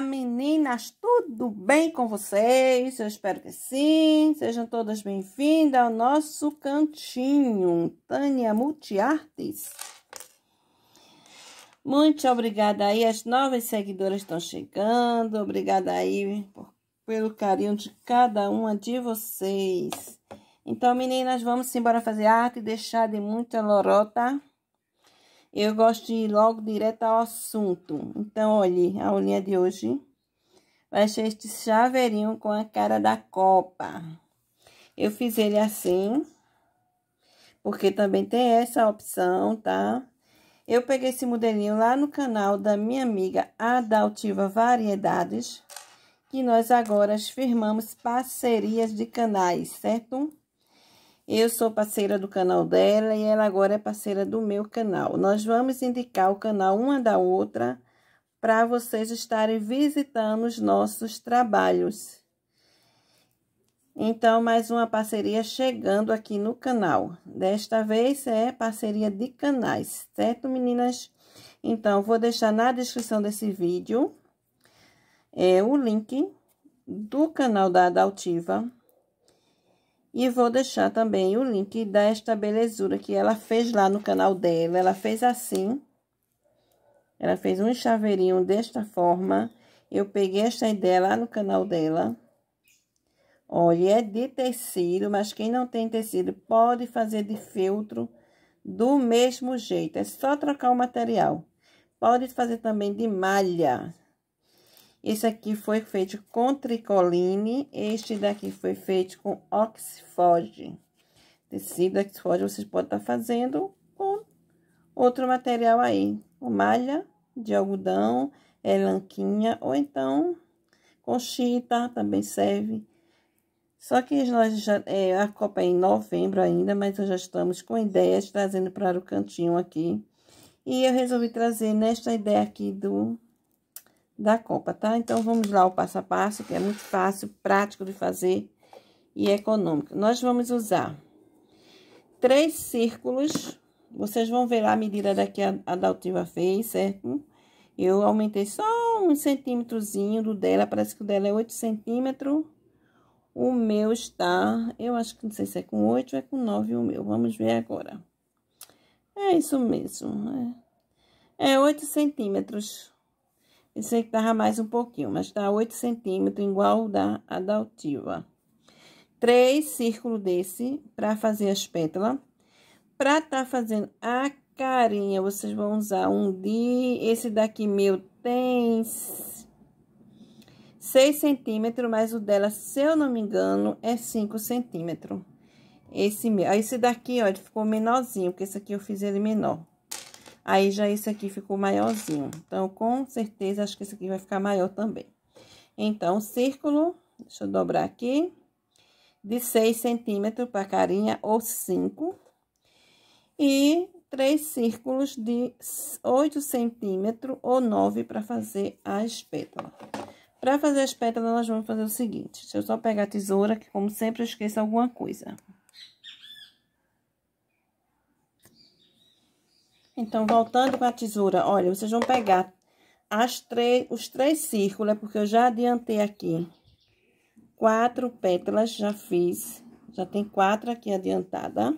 Olá, meninas, tudo bem com vocês? Eu espero que sim. Sejam todas bem-vindas ao nosso cantinho, Tânia Multiartes. Muito obrigada aí, as novas seguidoras estão chegando. Obrigada aí por, pelo carinho de cada uma de vocês. Então, meninas, vamos embora fazer arte e deixar de muita lorota. Eu gosto de ir logo direto ao assunto. Então, olhe, a unha de hoje vai ser este chaveirinho com a cara da copa. Eu fiz ele assim, porque também tem essa opção, tá? Eu peguei esse modelinho lá no canal da minha amiga Adaltiva Variedades, que nós agora firmamos parcerias de canais, certo? Eu sou parceira do canal dela e ela agora é parceira do meu canal. Nós vamos indicar o canal uma da outra para vocês estarem visitando os nossos trabalhos. Então, mais uma parceria chegando aqui no canal. Desta vez é parceria de canais, certo, meninas? Então, vou deixar na descrição desse vídeo é, o link do canal da Adaltiva e vou deixar também o link desta belezura que ela fez lá no canal dela. Ela fez assim. Ela fez um chaveirinho desta forma. Eu peguei esta ideia lá no canal dela. Olha, é de tecido, mas quem não tem tecido pode fazer de feltro do mesmo jeito. É só trocar o material. Pode fazer também de malha. Esse aqui foi feito com tricoline, este daqui foi feito com oxford. Tecido oxford vocês podem estar tá fazendo com outro material aí, com malha de algodão, elanquinha, ou então com chita também serve. Só que nós já, é, a Copa é em novembro ainda, mas nós já estamos com ideias trazendo para o cantinho aqui. E eu resolvi trazer nesta ideia aqui do da copa, tá? Então, vamos lá o passo a passo, que é muito fácil, prático de fazer e econômico. Nós vamos usar três círculos, vocês vão ver lá a medida daqui a, a Daltiva fez, certo? Eu aumentei só um centímetrozinho do dela, parece que o dela é 8 centímetros. O meu está, eu acho que não sei se é com 8 ou é com 9 o meu, vamos ver agora. É isso mesmo, né? é, é 8 centímetros. Isso aí que tava mais um pouquinho, mas tá 8 centímetros, igual da, a da altiva. Três círculos desse, pra fazer as pétalas. Pra tá fazendo a carinha, vocês vão usar um de... Esse daqui meu tem 6 centímetros, mas o dela, se eu não me engano, é 5 centímetros. Esse meu. Esse daqui, ó, ele ficou menorzinho, porque esse aqui eu fiz ele menor. Aí já esse aqui ficou maiorzinho. Então, com certeza, acho que esse aqui vai ficar maior também. Então, círculo, deixa eu dobrar aqui, de 6 centímetros para carinha, ou 5. E três círculos de 8 centímetros ou 9 para fazer as pétalas. Para fazer as pétalas, nós vamos fazer o seguinte. Deixa eu só pegar a tesoura, que como sempre eu esqueço alguma coisa. Então, voltando com a tesoura, olha, vocês vão pegar as três, os três círculos, é porque eu já adiantei aqui. Quatro pétalas, já fiz, já tem quatro aqui adiantada.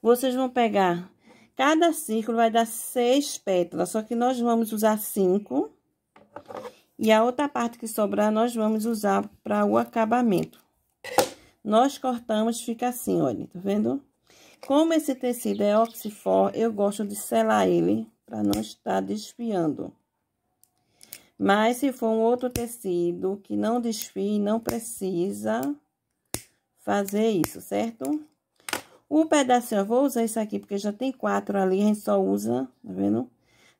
Vocês vão pegar, cada círculo vai dar seis pétalas, só que nós vamos usar cinco. E a outra parte que sobrar, nós vamos usar para o acabamento. Nós cortamos, fica assim, olha, tá vendo? Como esse tecido é oxifor, eu gosto de selar ele para não estar desfiando. Mas se for um outro tecido que não desfie, não precisa fazer isso, certo? O pedacinho, eu vou usar isso aqui porque já tem quatro ali, a gente só usa, tá vendo?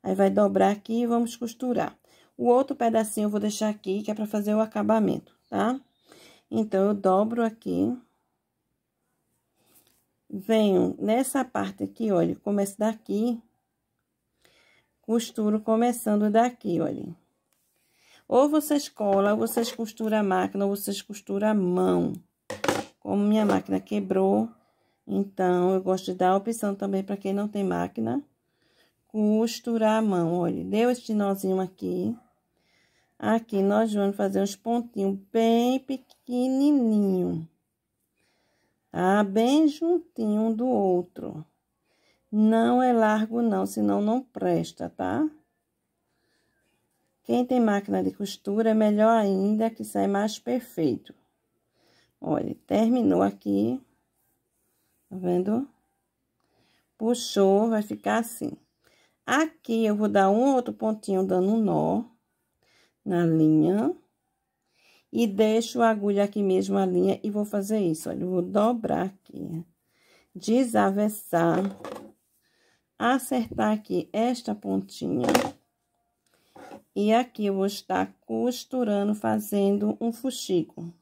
Aí vai dobrar aqui e vamos costurar. O outro pedacinho eu vou deixar aqui, que é para fazer o acabamento, tá? Então, eu dobro aqui venho nessa parte aqui, olha, começo daqui, costuro começando daqui, olha. Ou vocês colam, ou vocês costuram a máquina, ou vocês costuram a mão. Como minha máquina quebrou, então, eu gosto de dar a opção também para quem não tem máquina, costurar a mão. Olha, deu este nozinho aqui. Aqui nós vamos fazer uns pontinhos bem pequenininho. Ah, Bem juntinho um do outro. Não é largo não, senão não presta, tá? Quem tem máquina de costura, é melhor ainda, que sai é mais perfeito. Olha, terminou aqui. Tá vendo? Puxou, vai ficar assim. Aqui eu vou dar um outro pontinho dando um nó na linha. E deixo a agulha aqui mesmo, a linha, e vou fazer isso. Olha, eu vou dobrar aqui, desavessar, acertar aqui esta pontinha. E aqui eu vou estar costurando, fazendo um fuxico.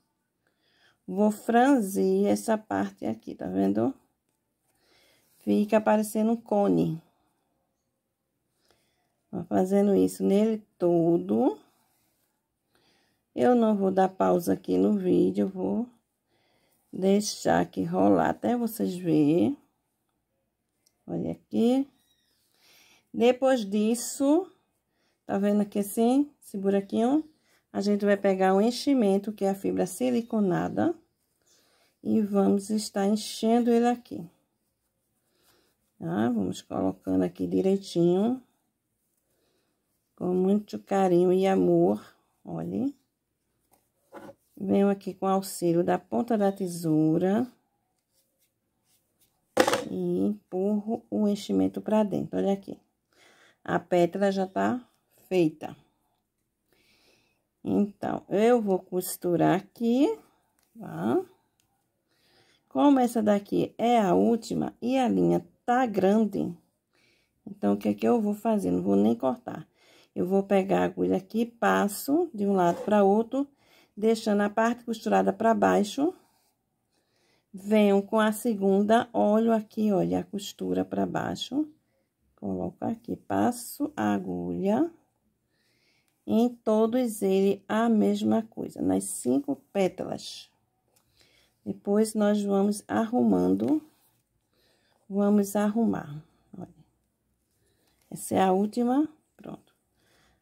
Vou franzir essa parte aqui, tá vendo? Fica parecendo um cone. Vou fazendo isso nele todo. Eu não vou dar pausa aqui no vídeo, vou deixar aqui rolar até vocês verem. Olha aqui. Depois disso, tá vendo aqui assim, esse buraquinho? A gente vai pegar o enchimento, que é a fibra siliconada, e vamos estar enchendo ele aqui. Tá? Vamos colocando aqui direitinho, com muito carinho e amor, olhem venho aqui com auxílio da ponta da tesoura e empurro o enchimento para dentro. Olha aqui. A pétala já tá feita. Então, eu vou costurar aqui, tá? Como essa daqui é a última e a linha tá grande, então, o que é que eu vou fazer? Não vou nem cortar. Eu vou pegar a agulha aqui, passo de um lado para outro deixando a parte costurada para baixo. Venho com a segunda, olho aqui, olha, a costura para baixo. Coloco aqui, passo a agulha. Em todos ele a mesma coisa, nas cinco pétalas. Depois, nós vamos arrumando, vamos arrumar. Olha. Essa é a última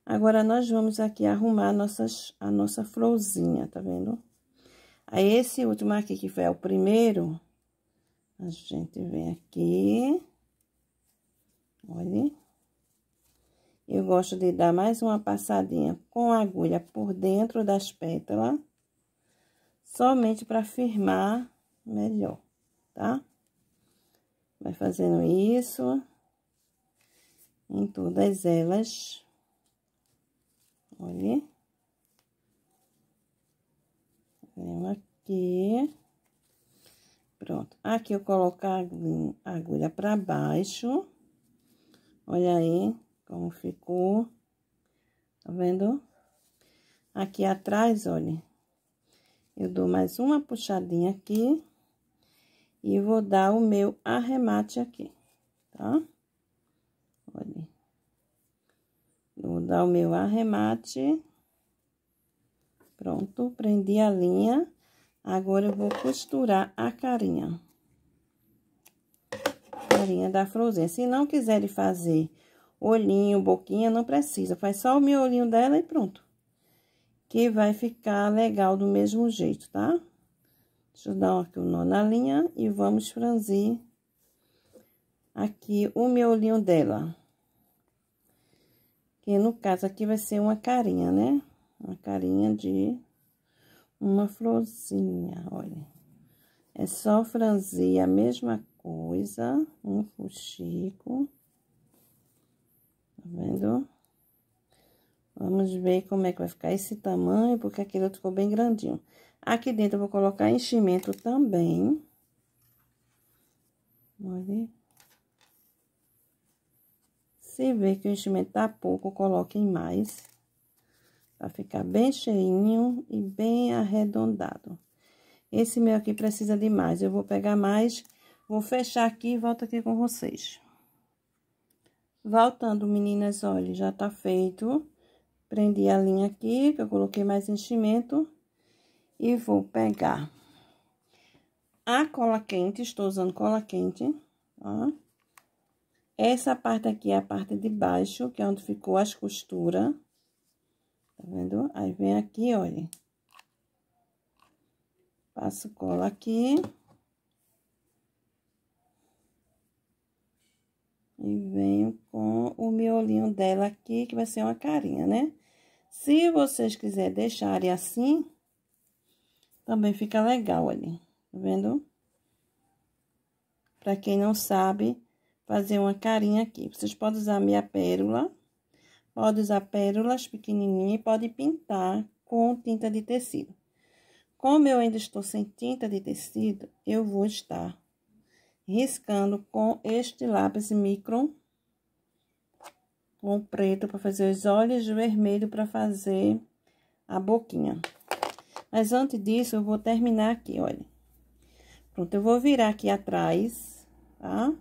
Agora, nós vamos aqui arrumar nossas, a nossa florzinha, tá vendo? Aí, esse último aqui, que foi o primeiro, a gente vem aqui. Olha. Eu gosto de dar mais uma passadinha com a agulha por dentro das pétalas. Somente para firmar melhor, tá? Vai fazendo isso em todas elas. Olha. Venho aqui. Pronto. Aqui eu coloco a agulha pra baixo. Olha aí como ficou. Tá vendo? Aqui atrás, olha. Eu dou mais uma puxadinha aqui. E vou dar o meu arremate aqui, tá? Olha. Vou dar o meu arremate. Pronto, prendi a linha. Agora, eu vou costurar a carinha. Carinha da Frozen. Se não quiserem fazer olhinho, boquinha, não precisa. Faz só o miolinho dela e pronto. Que vai ficar legal do mesmo jeito, tá? Deixa eu dar aqui o nó na linha e vamos franzir aqui o miolinho dela. Que no caso aqui vai ser uma carinha, né? Uma carinha de uma florzinha, olha. É só franzir a mesma coisa, um fuxico. Tá vendo? Vamos ver como é que vai ficar esse tamanho, porque aquele outro ficou bem grandinho. Aqui dentro eu vou colocar enchimento também. Olha se ver que o enchimento tá pouco, coloquem mais. Pra ficar bem cheinho e bem arredondado. Esse meu aqui precisa de mais. Eu vou pegar mais, vou fechar aqui e volto aqui com vocês. Voltando, meninas, olha, já tá feito. Prendi a linha aqui, que eu coloquei mais enchimento. E vou pegar a cola quente, estou usando cola quente, ó. Essa parte aqui é a parte de baixo, que é onde ficou as costuras. Tá vendo? Aí vem aqui, olha. Passo cola aqui. E venho com o miolinho dela aqui, que vai ser uma carinha, né? Se vocês quiserem deixarem assim, também fica legal, ali Tá vendo? Pra quem não sabe, fazer uma carinha aqui. Vocês podem usar meia pérola, pode usar pérolas pequenininhas e pode pintar com tinta de tecido. Como eu ainda estou sem tinta de tecido, eu vou estar riscando com este lápis micro com preto para fazer os olhos vermelho para fazer a boquinha. Mas antes disso, eu vou terminar aqui, olha. Pronto, eu vou virar aqui atrás, tá?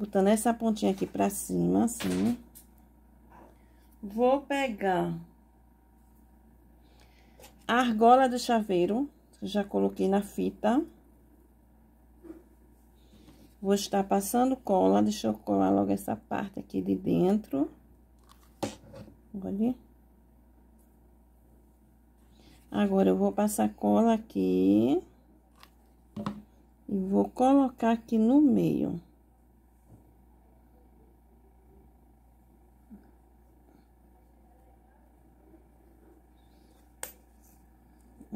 Botando essa pontinha aqui pra cima, assim. Vou pegar a argola do chaveiro, já coloquei na fita. Vou estar passando cola, deixa eu colar logo essa parte aqui de dentro. Olha. Agora, eu vou passar cola aqui. E vou colocar aqui no meio.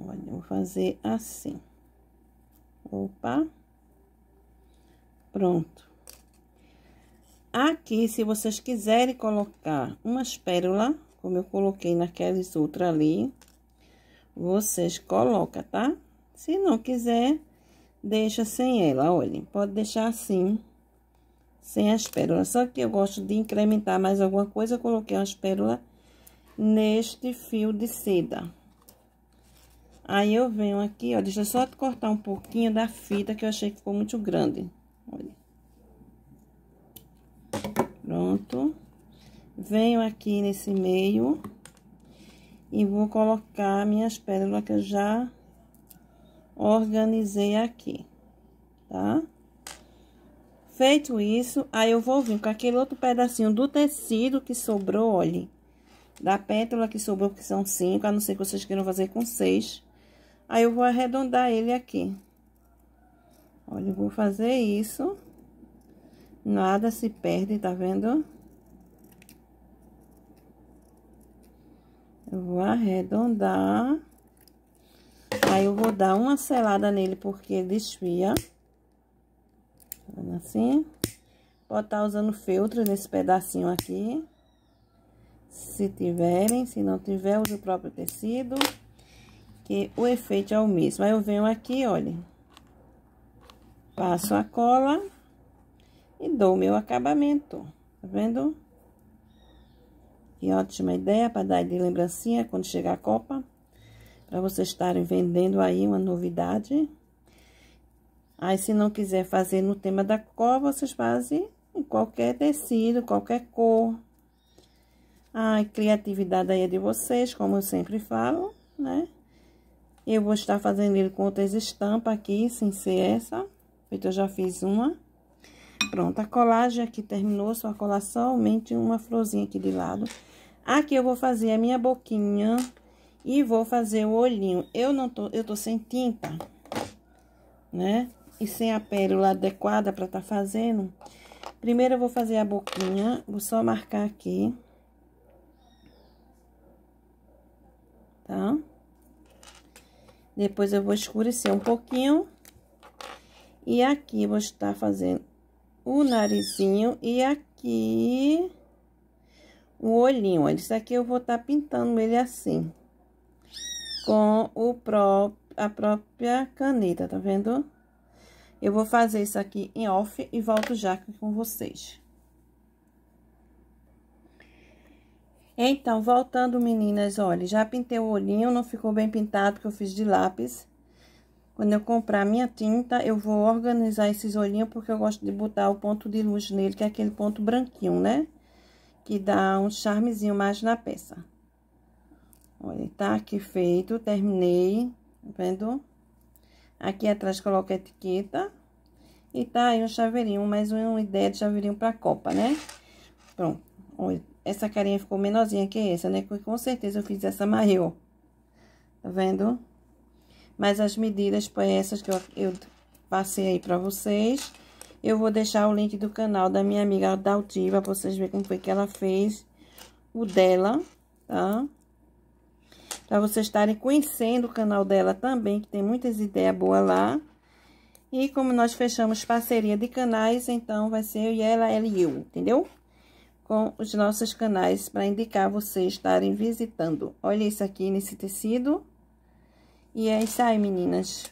Olha, vou fazer assim. Opa. Pronto. Aqui, se vocês quiserem colocar umas pérolas, como eu coloquei naquelas outras ali, vocês colocam, tá? Se não quiser, deixa sem ela, olhem. Pode deixar assim, sem as pérolas. Só que eu gosto de incrementar mais alguma coisa, eu coloquei umas pérolas neste fio de seda. Aí eu venho aqui, ó, deixa eu só cortar um pouquinho da fita que eu achei que ficou muito grande. Olha. Pronto. Venho aqui nesse meio e vou colocar minhas pérolas que eu já organizei aqui, tá? Feito isso, aí eu vou vir com aquele outro pedacinho do tecido que sobrou, olha, da pétala que sobrou, que são cinco, a não ser que vocês queiram fazer com seis. Aí, eu vou arredondar ele aqui. Olha, eu vou fazer isso. Nada se perde, tá vendo? Eu vou arredondar. Aí, eu vou dar uma selada nele, porque desfia. Tá assim? Pode estar usando feltro nesse pedacinho aqui. Se tiverem, se não tiver, use o próprio tecido que o efeito é o mesmo. Aí, eu venho aqui, olha, passo a cola e dou o meu acabamento, tá vendo? Que ótima ideia para dar de lembrancinha quando chegar a Copa, para vocês estarem vendendo aí uma novidade. Aí, se não quiser fazer no tema da cor, vocês fazem em qualquer tecido, qualquer cor. A criatividade aí é de vocês, como eu sempre falo, né? Eu vou estar fazendo ele com outras estampas aqui, sem ser essa. Feito, eu já fiz uma. Pronto, a colagem aqui terminou, só colar somente uma florzinha aqui de lado. Aqui eu vou fazer a minha boquinha e vou fazer o olhinho. Eu não tô, eu tô sem tinta, né? E sem a pérola adequada para tá fazendo. Primeiro eu vou fazer a boquinha, vou só marcar aqui. Tá? Tá? Depois eu vou escurecer um pouquinho. E aqui vou estar fazendo o narizinho e aqui o olhinho. Olha, isso aqui eu vou estar pintando ele assim. Com o próprio, a própria caneta, tá vendo? Eu vou fazer isso aqui em off e volto já com vocês. Então, voltando, meninas, olha, já pintei o olhinho, não ficou bem pintado, porque eu fiz de lápis. Quando eu comprar minha tinta, eu vou organizar esses olhinhos, porque eu gosto de botar o ponto de luz nele, que é aquele ponto branquinho, né? Que dá um charmezinho mais na peça. Olha, tá aqui feito, terminei, tá vendo? Aqui atrás coloca a etiqueta. E tá aí um chaveirinho, mais uma ideia de chaveirinho pra copa, né? Pronto, olha essa carinha ficou menorzinha que essa, né? Porque com certeza eu fiz essa maior. Tá vendo? Mas as medidas foi essas que eu, eu passei aí pra vocês. Eu vou deixar o link do canal da minha amiga Daltiva, pra vocês verem como foi que ela fez o dela, tá? Pra vocês estarem conhecendo o canal dela também, que tem muitas ideias boas lá. E como nós fechamos parceria de canais, então vai ser eu e ela, ela e eu, entendeu? com os nossos canais para indicar vocês estarem visitando. Olha isso aqui nesse tecido. E é isso aí, meninas.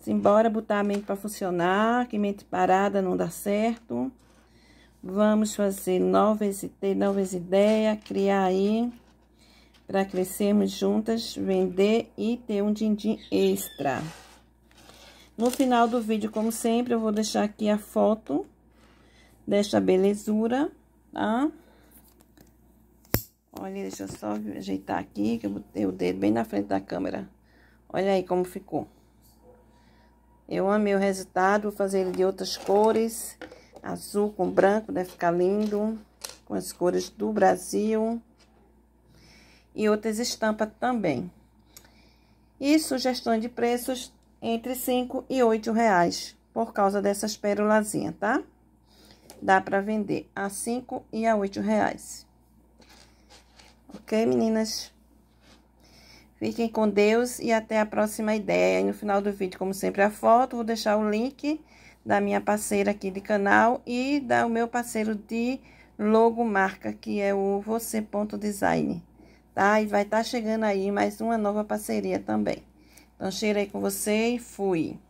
Simbora botar a mente para funcionar, que mente parada não dá certo. Vamos fazer novas, novas ideias, criar aí para crescermos juntas, vender e ter um din-din extra. No final do vídeo, como sempre, eu vou deixar aqui a foto desta belezura tá? Olha, deixa eu só ajeitar aqui, que eu botei o dedo bem na frente da câmera. Olha aí como ficou. Eu amei o resultado, vou fazer ele de outras cores. Azul com branco, deve né? ficar lindo. Com as cores do Brasil. E outras estampas também. E sugestão de preços entre 5 e 8 reais. Por causa dessas pérolazinhas, tá? Dá para vender a 5 e a 8 reais. Ok, meninas? Fiquem com Deus e até a próxima ideia. E no final do vídeo, como sempre, a foto. Vou deixar o link da minha parceira aqui de canal e da o meu parceiro de logomarca, que é o você.design, tá? E vai estar tá chegando aí mais uma nova parceria também. Então, cheirei com você e fui!